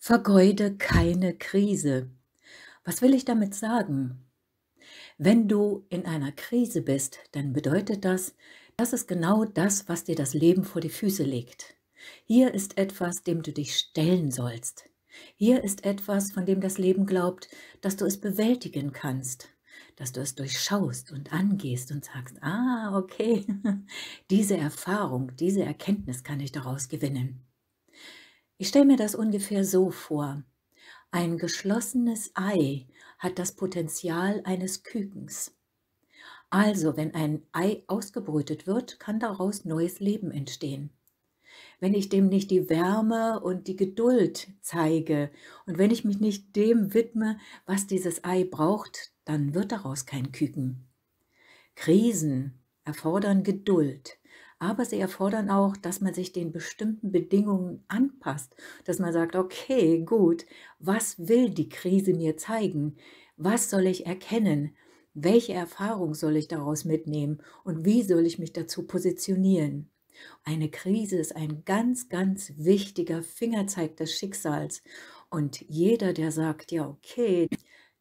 Vergeude keine Krise. Was will ich damit sagen? Wenn du in einer Krise bist, dann bedeutet das, das ist genau das, was dir das Leben vor die Füße legt. Hier ist etwas, dem du dich stellen sollst. Hier ist etwas, von dem das Leben glaubt, dass du es bewältigen kannst, dass du es durchschaust und angehst und sagst, ah, okay, diese Erfahrung, diese Erkenntnis kann ich daraus gewinnen. Ich stelle mir das ungefähr so vor. Ein geschlossenes Ei hat das Potenzial eines Kükens. Also, wenn ein Ei ausgebrütet wird, kann daraus neues Leben entstehen. Wenn ich dem nicht die Wärme und die Geduld zeige und wenn ich mich nicht dem widme, was dieses Ei braucht, dann wird daraus kein Küken. Krisen erfordern Geduld, aber sie erfordern auch, dass man sich den bestimmten Bedingungen anpasst, dass man sagt, okay, gut, was will die Krise mir zeigen? Was soll ich erkennen? Welche Erfahrung soll ich daraus mitnehmen und wie soll ich mich dazu positionieren? Eine Krise ist ein ganz, ganz wichtiger Fingerzeig des Schicksals. Und jeder, der sagt, ja, okay,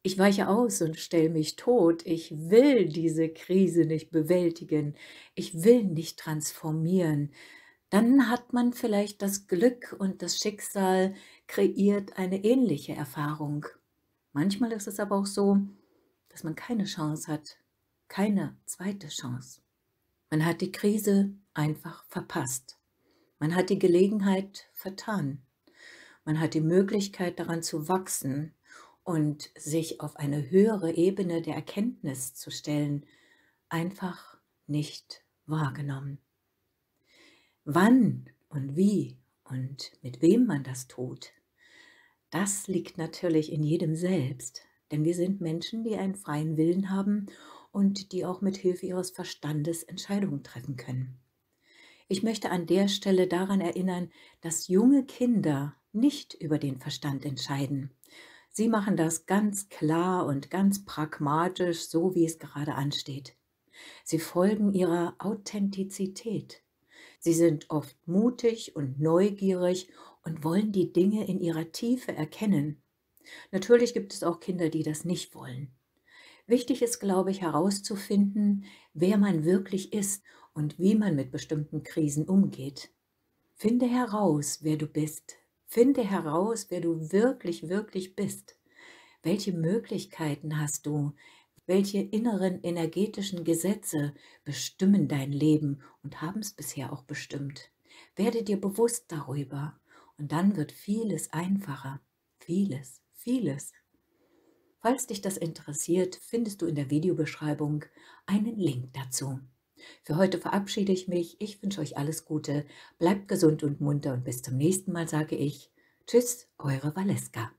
ich weiche aus und stelle mich tot. Ich will diese Krise nicht bewältigen. Ich will nicht transformieren. Dann hat man vielleicht das Glück und das Schicksal kreiert eine ähnliche Erfahrung. Manchmal ist es aber auch so, dass man keine Chance hat, keine zweite Chance. Man hat die Krise einfach verpasst. Man hat die Gelegenheit vertan. Man hat die Möglichkeit daran zu wachsen, und sich auf eine höhere Ebene der Erkenntnis zu stellen, einfach nicht wahrgenommen. Wann und wie und mit wem man das tut, das liegt natürlich in jedem selbst, denn wir sind Menschen, die einen freien Willen haben und die auch mit Hilfe ihres Verstandes Entscheidungen treffen können. Ich möchte an der Stelle daran erinnern, dass junge Kinder nicht über den Verstand entscheiden, Sie machen das ganz klar und ganz pragmatisch, so wie es gerade ansteht. Sie folgen ihrer Authentizität. Sie sind oft mutig und neugierig und wollen die Dinge in ihrer Tiefe erkennen. Natürlich gibt es auch Kinder, die das nicht wollen. Wichtig ist, glaube ich, herauszufinden, wer man wirklich ist und wie man mit bestimmten Krisen umgeht. Finde heraus, wer du bist, Finde heraus, wer du wirklich, wirklich bist. Welche Möglichkeiten hast du? Welche inneren energetischen Gesetze bestimmen dein Leben und haben es bisher auch bestimmt? Werde dir bewusst darüber und dann wird vieles einfacher. Vieles, vieles. Falls dich das interessiert, findest du in der Videobeschreibung einen Link dazu. Für heute verabschiede ich mich. Ich wünsche euch alles Gute. Bleibt gesund und munter und bis zum nächsten Mal sage ich Tschüss, eure Valeska.